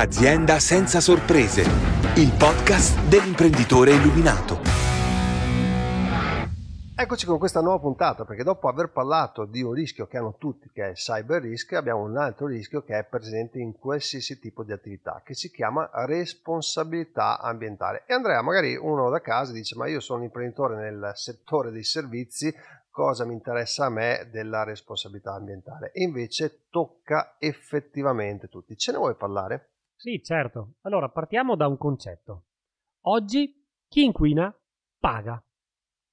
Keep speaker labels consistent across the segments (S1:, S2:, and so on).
S1: Azienda senza sorprese, il podcast dell'imprenditore illuminato. Eccoci con questa nuova puntata perché dopo aver parlato di un rischio che hanno tutti che è il cyber risk abbiamo un altro rischio che è presente in qualsiasi tipo di attività che si chiama responsabilità ambientale e Andrea magari uno da casa dice ma io sono un imprenditore nel settore dei servizi cosa mi interessa a me della responsabilità ambientale e invece tocca effettivamente tutti. Ce ne vuoi parlare?
S2: Sì, certo. Allora partiamo da un concetto. Oggi chi inquina paga.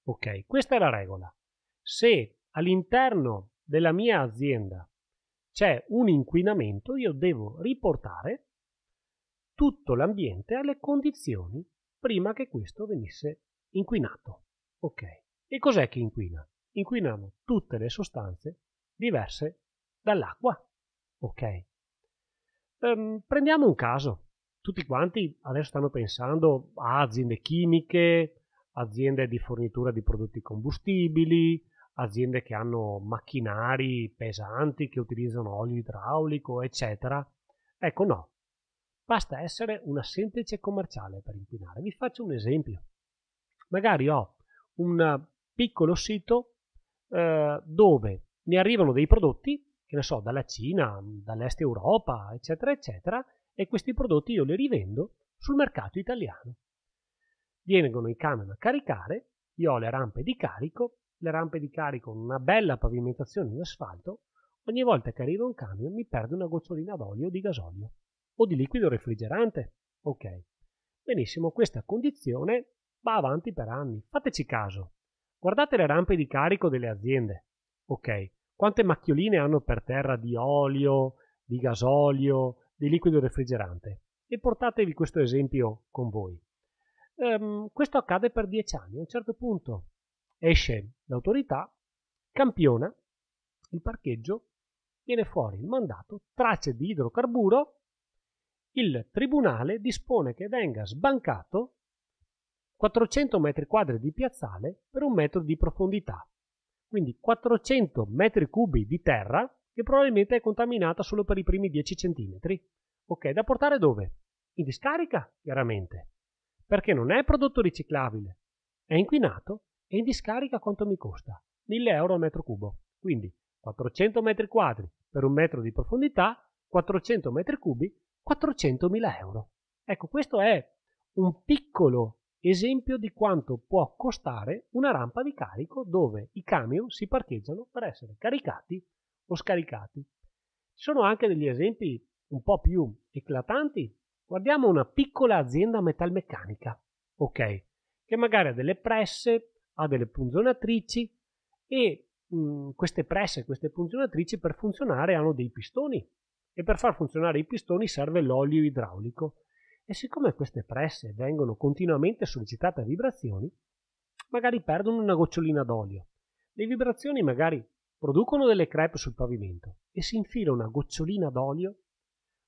S2: Ok, questa è la regola. Se all'interno della mia azienda c'è un inquinamento, io devo riportare tutto l'ambiente alle condizioni prima che questo venisse inquinato. Ok, e cos'è che inquina? Inquinano tutte le sostanze diverse dall'acqua. Ok, Ehm, prendiamo un caso. Tutti quanti adesso stanno pensando a aziende chimiche, aziende di fornitura di prodotti combustibili, aziende che hanno macchinari pesanti che utilizzano olio idraulico, eccetera. Ecco no, basta essere una semplice commerciale per inquinare. Vi faccio un esempio. Magari ho un piccolo sito eh, dove mi arrivano dei prodotti che ne so, dalla Cina, dall'Est Europa, eccetera, eccetera, e questi prodotti io li rivendo sul mercato italiano. Vengono i camion a caricare, io ho le rampe di carico, le rampe di carico hanno una bella pavimentazione in asfalto, ogni volta che arriva un camion mi perdo una gocciolina d'olio di gasolio o di liquido refrigerante. Ok. Benissimo, questa condizione va avanti per anni. Fateci caso. Guardate le rampe di carico delle aziende. Ok. Quante macchioline hanno per terra di olio, di gasolio, di liquido refrigerante? E portatevi questo esempio con voi. Ehm, questo accade per dieci anni. A un certo punto esce l'autorità, campiona il parcheggio, viene fuori il mandato, tracce di idrocarburo, il tribunale dispone che venga sbancato 400 metri quadri di piazzale per un metro di profondità quindi 400 metri cubi di terra che probabilmente è contaminata solo per i primi 10 centimetri. Ok, da portare dove? In discarica, chiaramente. Perché non è prodotto riciclabile, è inquinato e in discarica quanto mi costa? 1000 euro al metro cubo. Quindi 400 metri quadri per un metro di profondità, 400 metri cubi, 400.000 euro. Ecco, questo è un piccolo esempio di quanto può costare una rampa di carico dove i camion si parcheggiano per essere caricati o scaricati. Ci sono anche degli esempi un po' più eclatanti. Guardiamo una piccola azienda metalmeccanica, ok, che magari ha delle presse, ha delle punzonatrici e mh, mm, queste presse, queste punzonatrici per funzionare hanno dei pistoni e per far funzionare i pistoni serve l'olio idraulico e siccome queste presse vengono continuamente sollecitate a vibrazioni, magari perdono una gocciolina d'olio. Le vibrazioni magari producono delle crepe sul pavimento e si infila una gocciolina d'olio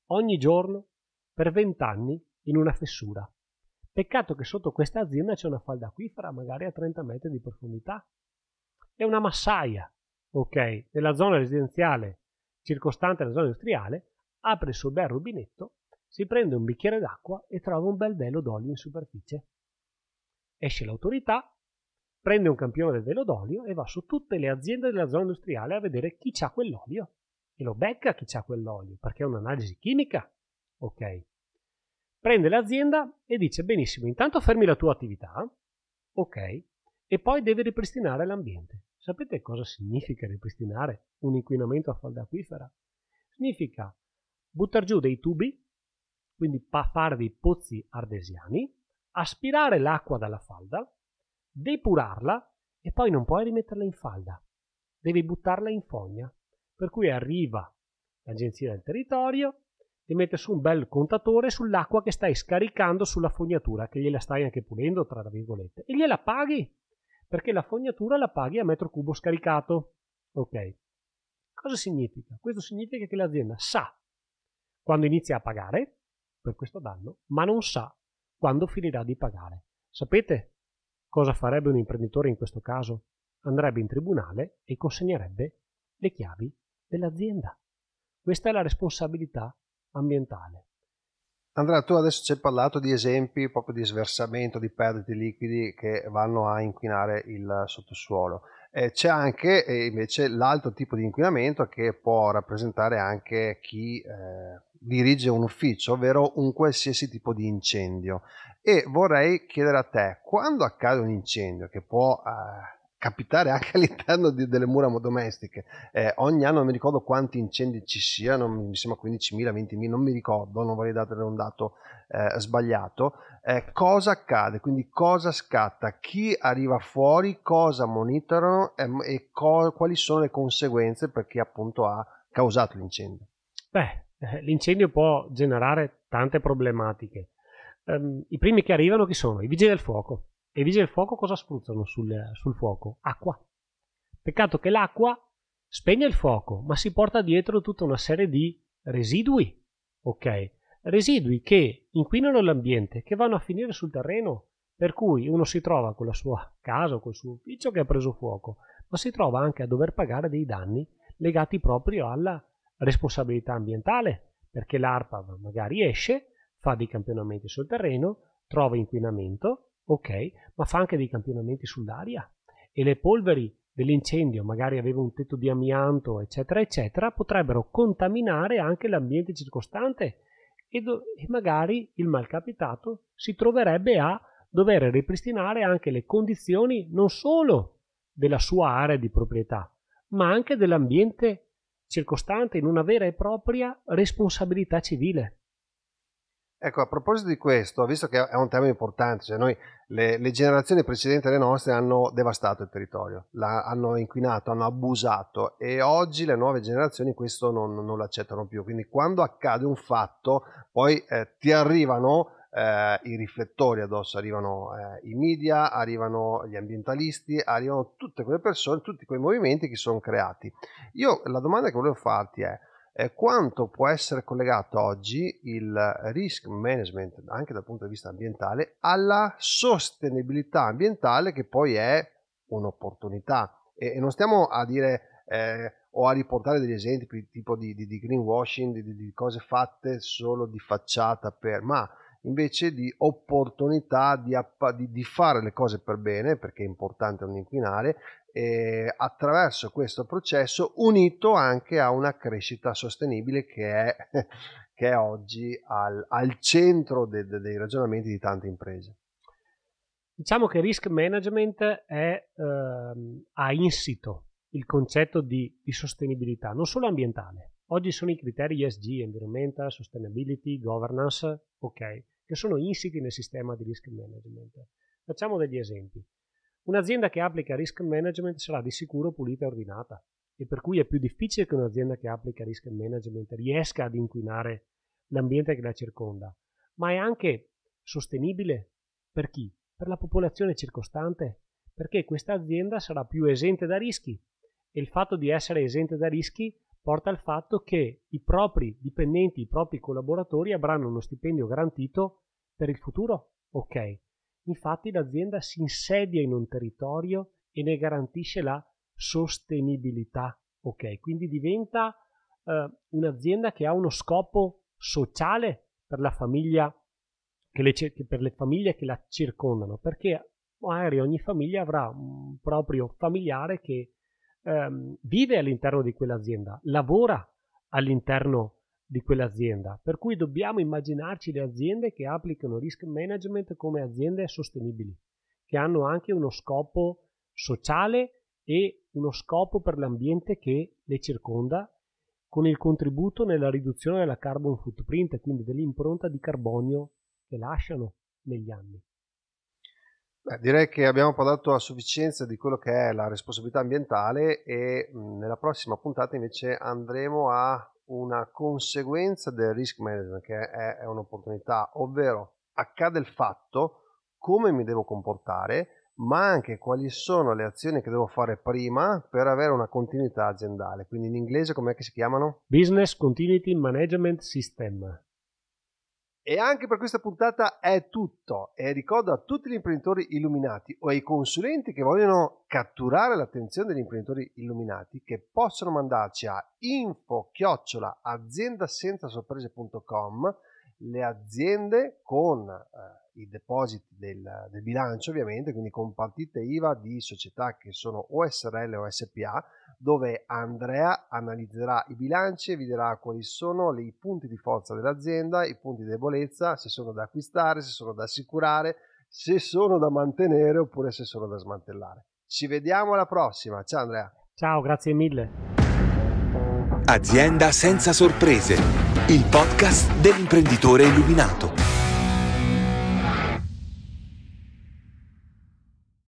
S2: ogni giorno per vent'anni in una fessura. Peccato che sotto questa azienda c'è una falda acquifera magari a 30 metri di profondità. È una massaia, ok? Nella zona residenziale circostante alla zona industriale apre il suo bel rubinetto si prende un bicchiere d'acqua e trova un bel velo d'olio in superficie. Esce l'autorità, prende un campione del velo d'olio e va su tutte le aziende della zona industriale a vedere chi c'ha quell'olio. E lo becca chi c'ha quell'olio, perché è un'analisi chimica. Ok. Prende l'azienda e dice benissimo, intanto fermi la tua attività, ok, e poi devi ripristinare l'ambiente. Sapete cosa significa ripristinare un inquinamento a falda acquifera? Significa buttare giù dei tubi quindi fare dei pozzi ardesiani, aspirare l'acqua dalla falda, depurarla e poi non puoi rimetterla in falda, devi buttarla in fogna. Per cui arriva l'agenzia del territorio, ti mette su un bel contatore sull'acqua che stai scaricando sulla fognatura, che gliela stai anche pulendo, tra virgolette, e gliela paghi, perché la fognatura la paghi a metro cubo scaricato. Ok. Cosa significa? Questo significa che l'azienda sa quando inizia a pagare per questo danno, ma non sa quando finirà di pagare. Sapete cosa farebbe un imprenditore in questo caso? Andrebbe in tribunale e consegnerebbe le chiavi dell'azienda. Questa è la responsabilità ambientale.
S1: Andrea, tu adesso ci hai parlato di esempi proprio di sversamento di perdite liquidi che vanno a inquinare il sottosuolo. Eh, c'è anche eh, invece l'altro tipo di inquinamento che può rappresentare anche chi eh, dirige un ufficio, ovvero un qualsiasi tipo di incendio. E vorrei chiedere a te, quando accade un incendio, che può eh, capitare anche all'interno di, delle mura domestiche, eh, ogni anno non mi ricordo quanti incendi ci siano, mi sembra 15.000, 20.000, non mi ricordo, non vorrei dare un dato eh, sbagliato, eh, cosa accade, quindi cosa scatta, chi arriva fuori, cosa monitorano e co- quali sono le conseguenze per chi appunto ha causato l'incendio.
S2: Beh, eh, l'incendio può generare tante problematiche. Um, I primi che arrivano chi sono? I vigili del fuoco. E i vigili del fuoco cosa spruzzano sul, sul fuoco? Acqua. Peccato che l'acqua spegne il fuoco, ma si porta dietro tutta una serie di residui. Ok? Residui che inquinano l'ambiente, che vanno a finire sul terreno, per cui uno si trova con la sua casa, col suo ufficio che ha preso fuoco, ma si trova anche a dover pagare dei danni legati proprio alla responsabilità ambientale, perché l'ARPAV magari esce, fa dei campionamenti sul terreno, trova inquinamento, ok, ma fa anche dei campionamenti sull'aria e le polveri dell'incendio, magari aveva un tetto di amianto, eccetera, eccetera, potrebbero contaminare anche l'ambiente circostante e, do- e magari il malcapitato si troverebbe a dover ripristinare anche le condizioni non solo della sua area di proprietà, ma anche dell'ambiente circostante in una vera e propria responsabilità civile.
S1: Ecco, a proposito di questo, visto che è un tema importante, cioè noi, le, le generazioni precedenti alle nostre hanno devastato il territorio, hanno inquinato, hanno abusato e oggi le nuove generazioni questo non, non lo accettano più. Quindi quando accade un fatto, poi eh, ti arrivano eh, i riflettori addosso, arrivano eh, i media, arrivano gli ambientalisti, arrivano tutte quelle persone, tutti quei movimenti che sono creati. Io la domanda che volevo farti è eh, quanto può essere collegato oggi il risk management, anche dal punto di vista ambientale, alla sostenibilità ambientale che poi è un'opportunità. E, e non stiamo a dire eh, o a riportare degli esempi tipo di, di, di greenwashing, di, di cose fatte solo di facciata per... ma invece di opportunità di, app- di, di, fare le cose per bene, perché è importante non inquinare, eh, attraverso questo processo unito anche a una crescita sostenibile che è, che è oggi al, al centro de- de- dei ragionamenti di tante imprese.
S2: Diciamo che risk management è, ehm, ha insito il concetto di, di sostenibilità, non solo ambientale, Oggi sono i criteri ESG, Environmental, Sustainability, Governance, ok che sono insiti nel sistema di risk management. Facciamo degli esempi. Un'azienda che applica risk management sarà di sicuro pulita e ordinata e per cui è più difficile che un'azienda che applica risk management riesca ad inquinare l'ambiente che la circonda, ma è anche sostenibile per chi? Per la popolazione circostante, perché questa azienda sarà più esente da rischi e il fatto di essere esente da rischi porta al fatto che i propri dipendenti, i propri collaboratori avranno uno stipendio garantito per il futuro? Ok. Infatti l'azienda si insedia in un territorio e ne garantisce la sostenibilità. Ok, quindi diventa eh, un'azienda che ha uno scopo sociale per la famiglia che le, per le famiglie che la circondano, perché magari ogni famiglia avrà un proprio familiare che ehm, vive all'interno di quell'azienda, lavora all'interno di quell'azienda. Per cui dobbiamo immaginarci le aziende che applicano risk management come aziende sostenibili, che hanno anche uno scopo sociale e uno scopo per l'ambiente che le circonda con il contributo nella riduzione della carbon footprint, quindi dell'impronta di carbonio che lasciano negli anni.
S1: Beh, direi che abbiamo parlato a sufficienza di quello che è la responsabilità ambientale e nella prossima puntata invece andremo a una conseguenza del risk management che è, è un'opportunità, ovvero accade il fatto come mi devo comportare, ma anche quali sono le azioni che devo fare prima per avere una continuità aziendale. Quindi in inglese com'è che si chiamano?
S2: Business Continuity Management System.
S1: E anche per questa puntata è tutto e ricordo a tutti gli imprenditori illuminati o ai consulenti che vogliono catturare l'attenzione degli imprenditori illuminati che possono mandarci a info-aziendasenzasorprese.com le aziende con eh, i depositi del, del, bilancio ovviamente, quindi con partite IVA di società che sono o SRL o SPA, dove Andrea analizzerà i bilanci e vi dirà quali sono i punti di forza dell'azienda, i punti di debolezza, se sono da acquistare, se sono da assicurare, se sono da mantenere oppure se sono da smantellare. Ci vediamo alla prossima, ciao Andrea.
S2: Ciao, grazie mille.
S1: Azienda senza sorprese, il
S2: podcast dell'imprenditore illuminato.